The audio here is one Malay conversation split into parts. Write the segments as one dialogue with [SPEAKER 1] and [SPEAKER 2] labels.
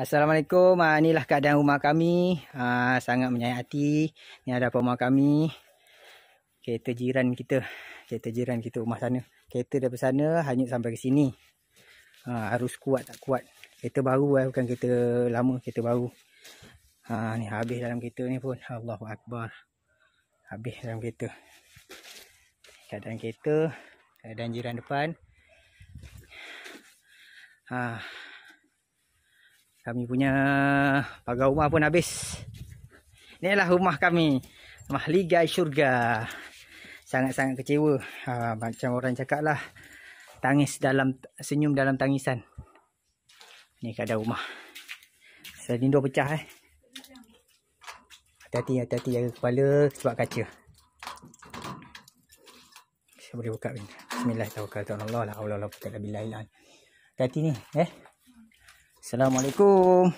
[SPEAKER 1] Assalamualaikum. Uh, inilah keadaan rumah kami. Uh, sangat menyayat hati. Ini ada rumah kami. Kereta jiran kita. Kereta jiran kita rumah sana. Kereta daripada sana hanya sampai ke sini. Uh, ah, arus kuat tak kuat. Kereta baru eh. Bukan kereta lama. Kereta baru. Ha, ni habis dalam kereta ni pun. Allahu Akbar. Habis dalam kereta. Keadaan kereta. Keadaan jiran depan. Haa. Kami punya pagar rumah pun habis. Inilah rumah kami. Mahligai syurga. Sangat-sangat kecewa. Ha, macam orang cakap lah. Tangis dalam, senyum dalam tangisan. Ini keadaan rumah. Selindur pecah eh. Hati-hati, hati-hati. Jaga kepala sebab kaca. Saya boleh buka pintu. Bismillahirrahmanirrahim. Allah Allah Allah Allah Allah Allah Allah Allah Allah Allah Allah Assalamualaikum.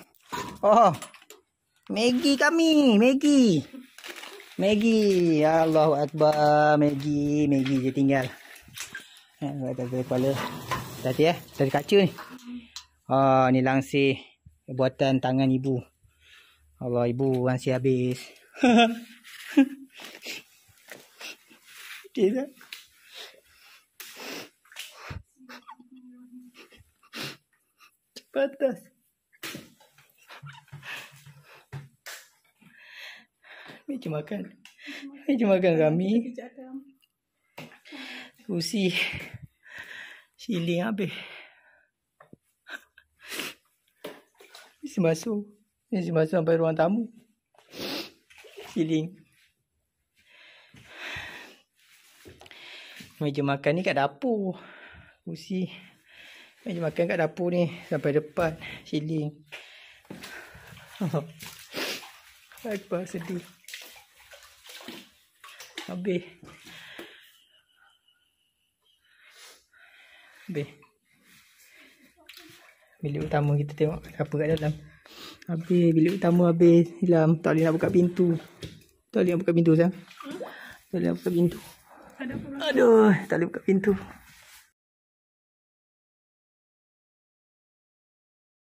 [SPEAKER 1] Oh. Megi kami, Megi. Megi. Ya Allah akbar, Megi, Megi je tinggal. Ha, dah boleh kepala. Tadi eh, dari kaca ni. Ha, oh, ni langsir buatan tangan ibu. Allah ibu langsir habis.
[SPEAKER 2] Tidak. patas. Meja makan. Meja makan kami. Kusi. Siling habis. Mesti masuk. Mesti masuk sampai ruang tamu. Siling. Meja makan ni kat dapur. Kusi. Meja makan kat dapur ni sampai depan siling. Baik pas sedih. Abi, abi. Bilik utama kita tengok apa kat dalam. Abi, bilik utama abi hilang. Tak boleh nak buka pintu.
[SPEAKER 1] Tak boleh nak buka pintu sah. Tak boleh nak buka pintu. Aduh, tak boleh buka pintu.